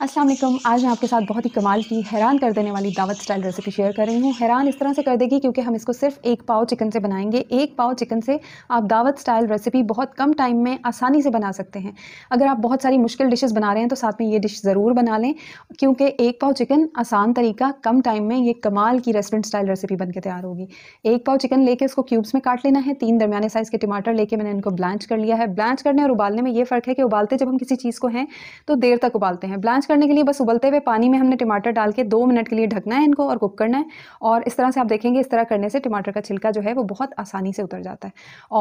असलम आज मैं आपके साथ बहुत ही कमाल की हैरान कर देने वाली दावत स्टाइल रेसिपी शेयर कर रही हूँ हैरान इस तरह से कर देगी क्योंकि हम इसको सिर्फ एक पाव चिकन से बनाएंगे एक पाव चिकन से आप दावत स्टाइल रेसिपी बहुत कम टाइम में आसानी से बना सकते हैं अगर आप बहुत सारी मुश्किल डिशेस बना रहे हैं तो साथ में ये डिश ज़रूर बना लें क्योंकि एक पाव चिकन आसान तरीका कम टाइम में ये कमाल की रेस्टोरेंट स्टाइल रेसिपी बन के तैयार होगी एक पाव चिकन लेके उसको क्यूब्स में काट लेना है तीन दरमियाने साइज़ के टमाटर लेके मैंने इनको ब्लांच कर लिया है ब्लांच करने और उबालने में ये फ़र्क है कि उबालते जब हम किसी चीज़ को हैं तो देर तक उबालते हैं ब्लांच करने के लिए बस उबलते हुए पानी में हमने टमाटर डाल के दो मिनट के लिए ढकना है इनको और कुक करना है और इस तरह से आप देखेंगे इस तरह करने से टमाटर का छिलका जो है वो बहुत आसानी से उतर जाता है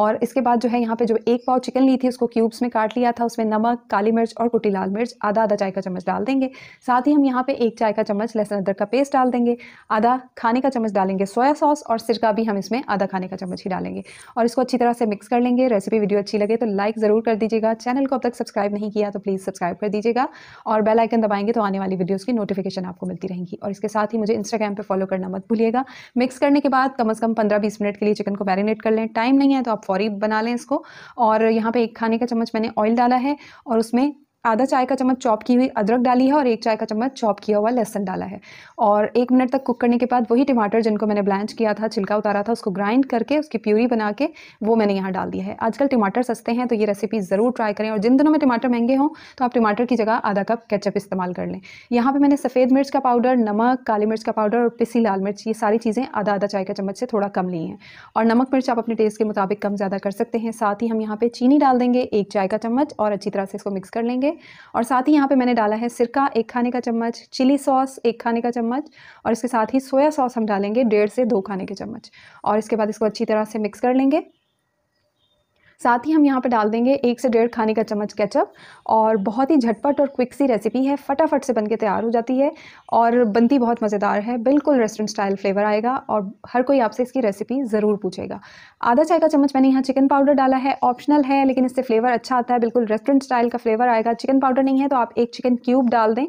और इसके बाद जो है यहाँ पे जो एक पाव चिकन ली थी उसको क्यूब्स में काट लिया था उसमें नमक काली मिर्च और कुटी लाल मिर्च आधा आधा चाय का चम्मच डाल देंगे साथ ही हम यहाँ पे एक चाय का चम्मच लहसुन अदरक का पेस्ट डाल देंगे आधा खाने का चम्मच डालेंगे सोया सॉस और सिरका भी हम इसमें आधा खाने का चम्मच ही डालेंगे और इसको अच्छी तरह से मिक्स कर लेंगे रेसिपी वीडियो अच्छी लगे तो लाइक ज़रूर कर दीजिएगा चैनल को अब तक सब्सक्राइब नहीं किया तो प्लीज़ सब्सक्राइब कर दीजिएगा और बेलाइकन आइकन दबाएंगे तो आने वाली वीडियोस की नोटिफिकेशन आपको मिलती रहेंगी और इसके साथ ही मुझे इंस्टाग्राम पे फॉलो करना मत भूलिएगा मिक्स करने के बाद कम से कम पंद्रह बीस मिनट के लिए चिकन को मैरिनेट कर लें टाइम नहीं है तो आप फौरी बना लें इसको और यहाँ पर एक खाने का चम्मच मैंने ऑयल डाला है और उसमें आधा चाय का चम्मच चॉप की हुई अदरक डाली है और एक चाय का चम्मच चॉप किया हुआ लहसन डाला है और एक मिनट तक कुक करने के बाद वही टमाटर जिनको मैंने ब्लांच किया था छिलका उतारा था उसको ग्राइंड करके उसकी प्यूरी बना के वो मैंने यहाँ डाल दिया है आजकल टमाटर सस्ते हैं तो ये रेसिपी ज़रूर ट्राई करें और जिन दिनों में टमाटर महंगे हों तो आप टमाटर की जगह आधा कप केचअप इस्तेमाल कर लें यहाँ पर मैंने सफ़ेद मिर्च का पाउडर नमक काली मिर्च का पाउडर और पिसी लाल मिर्च ये सारी चीज़ें आधा आधा चाय का चम्मच से थोड़ा कम ली हैं और नमक मिर्च आप अपने टेस्ट के मुताबिक कम ज़्यादा कर सकते हैं साथ ही हम यहाँ पर चीनी डाल देंगे एक चाय का चम्मच और अच्छी तरह से इसको मिक्स कर लेंगे और साथ ही यहाँ पे मैंने डाला है सिरका एक खाने का चम्मच चिली सॉस एक खाने का चम्मच और इसके साथ ही सोया सॉस हम डालेंगे डेढ़ से दो खाने के चम्मच और इसके बाद इसको अच्छी तरह से मिक्स कर लेंगे साथ ही हम यहाँ पर डाल देंगे एक से डेढ़ खाने का चम्मच केचप और बहुत ही झटपट और क्विक सी रेसिपी है फटाफट से बनके तैयार हो जाती है और बनती बहुत मज़ेदार है बिल्कुल रेस्टोरेंट स्टाइल फ्लेवर आएगा और हर कोई आपसे इसकी रेसिपी ज़रूर पूछेगा आधा चाय का चम्मच मैंने यहाँ चिकन पाउडर डाला है ऑप्शनल है लेकिन इससे फ्लेवर अच्छा आता है बिल्कुल रेस्टोरेंट स्टाइल का फ्लेवर आएगा चिकन पाउडर नहीं है तो आप एक चिकन क्यूब डाल दें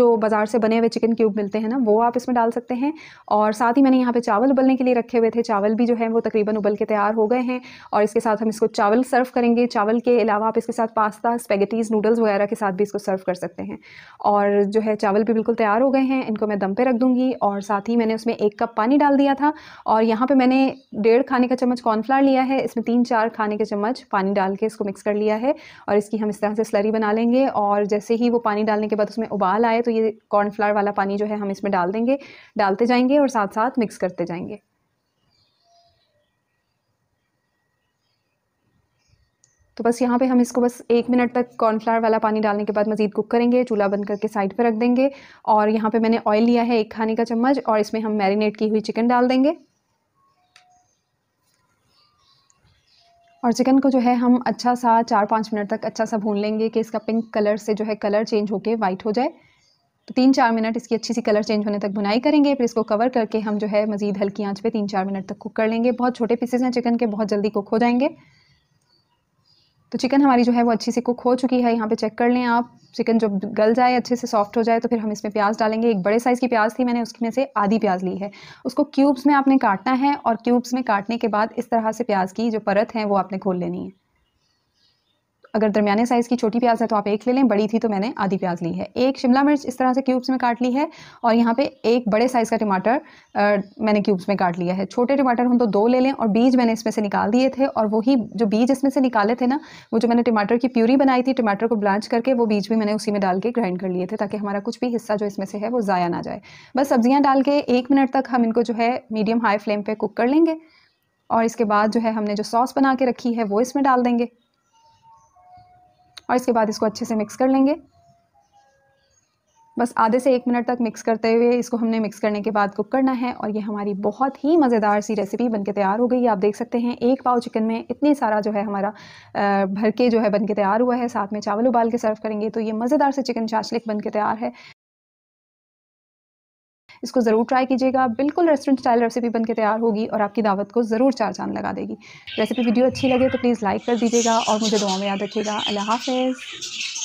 जो बाज़ार से बने हुए चिकन क्यूब मिलते हैं ना वो आप इसमें डाल सकते हैं और साथ ही मैंने यहाँ पर चावल उबलने के लिए रखे हुए थे चावल भी जो है वो तकरीबन उबल के तैयार हो गए हैं और इसके साथ हम इसको चावल सर्व करेंगे चावल के अलावा आप इसके साथ पास्ता स्पेगेटीज़ नूडल्स वगैरह के साथ भी इसको सर्व कर सकते हैं और जो है चावल भी बिल्कुल तैयार हो गए हैं इनको मैं दम पे रख दूँगी और साथ ही मैंने उसमें एक कप पानी डाल दिया था और यहाँ पर मैंने डेढ़ खाने का चम्मच कॉर्नफ्लावर लिया है इसमें तीन चार खाने के चम्मच पानी डाल के इसको मिक्स कर लिया है और इसकी हम इस तरह से स्लरी बना लेंगे और जैसे ही वो पानी डालने के बाद उसमें उबाल आए तो ये कॉर्नफ्लावर वाला पानी जो है हम इसमें डाल देंगे डालते जाएंगे और साथ साथ मिक्स करते जाएंगे तो बस यहाँ पे हम इसको बस एक मिनट तक कॉर्नफ्लावर वाला पानी डालने के बाद मज़ीद कुक करेंगे चूल्हा बंद करके साइड पर रख देंगे और यहाँ पे मैंने ऑयल लिया है एक खाने का चम्मच और इसमें हम मैरिनेट की हुई चिकन डाल देंगे और चिकन को जो है हम अच्छा सा चार पाँच मिनट तक अच्छा सा भून लेंगे कि इसका पिंक कलर से जो है कलर चेंज होकर वाइट हो जाए तो तीन चार मिनट इसकी अच्छी सी कलर चेंज होने तक बुनाई करेंगे फिर इसको कवर करके हम जो है मज़ीद हल्की आंच पे तीन चार मिनट तक कुक कर लेंगे बहुत छोटे पीसेस हैं चिकन के बहुत जल्दी कुक हो जाएंगे तो चिकन हमारी जो है वो अच्छी से कुक हो चुकी है यहाँ पे चेक कर लें आप चिकन जब गल जाए अच्छे से सॉफ्ट हो जाए तो फिर हम इसमें प्याज डालेंगे एक बड़े साइज़ की प्याज थी मैंने उसमें से आधी प्याज ली है उसको क्यूब्स में आपने काटना है और क्यूब्स में काटने के बाद इस तरह से प्याज की जो परत है वो आपने खोल लेनी है अगर दरमियाने साइज़ की छोटी प्याज है तो आप एक ले लें बड़ी थी तो मैंने आधी प्याज ली है एक शिमला मिर्च इस तरह से क्यूब्स में काट ली है और यहाँ पे एक बड़े साइज़ का टमाटर मैंने क्यूब्स में काट लिया है छोटे टमाटर हम तो दो ले लें और बीज मैंने इसमें से निकाल दिए थे और वही जो बीज इसमें से निकाले थे ना वो जो मैंने टमाटर की प्यूरी बनाई थी टमाटर को ब्लांच करके वो बीज भी मैंने उसी में डाल के ग्राइंड कर लिए थे ताकि हमारा कुछ भी हिस्सा जो इसमें से है वो ज़ाया ना जाए बस सब्जियाँ डाल के एक मिनट तक हम इनको जो है मीडियम हाई फ्लेम पर कुक कर लेंगे और इसके बाद जो है हमने जो सॉस बना के रखी है वो इसमें डाल देंगे और इसके बाद इसको अच्छे से मिक्स कर लेंगे बस आधे से एक मिनट तक मिक्स करते हुए इसको हमने मिक्स करने के बाद कुक करना है और ये हमारी बहुत ही मज़ेदार सी रेसिपी बनके तैयार हो गई है आप देख सकते हैं एक पाव चिकन में इतनी सारा जो है हमारा भर के जो है बनके तैयार हुआ है साथ में चावल उबाल के सर्व करेंगे तो ये मज़ेदार से चिकन चाशलिक बन तैयार है इसको ज़रूर ट्राई कीजिएगा बिल्कुल रेस्टोरेंट स्टाइल रेसिपी बनकर तैयार होगी और आपकी दावत को ज़रूर चार चांद लगा देगी रेसिपी वीडियो अच्छी लगे तो प्लीज़ लाइक कर दीजिएगा और मुझे दुआ में याद रखिएगा अल्लाह हाफिज़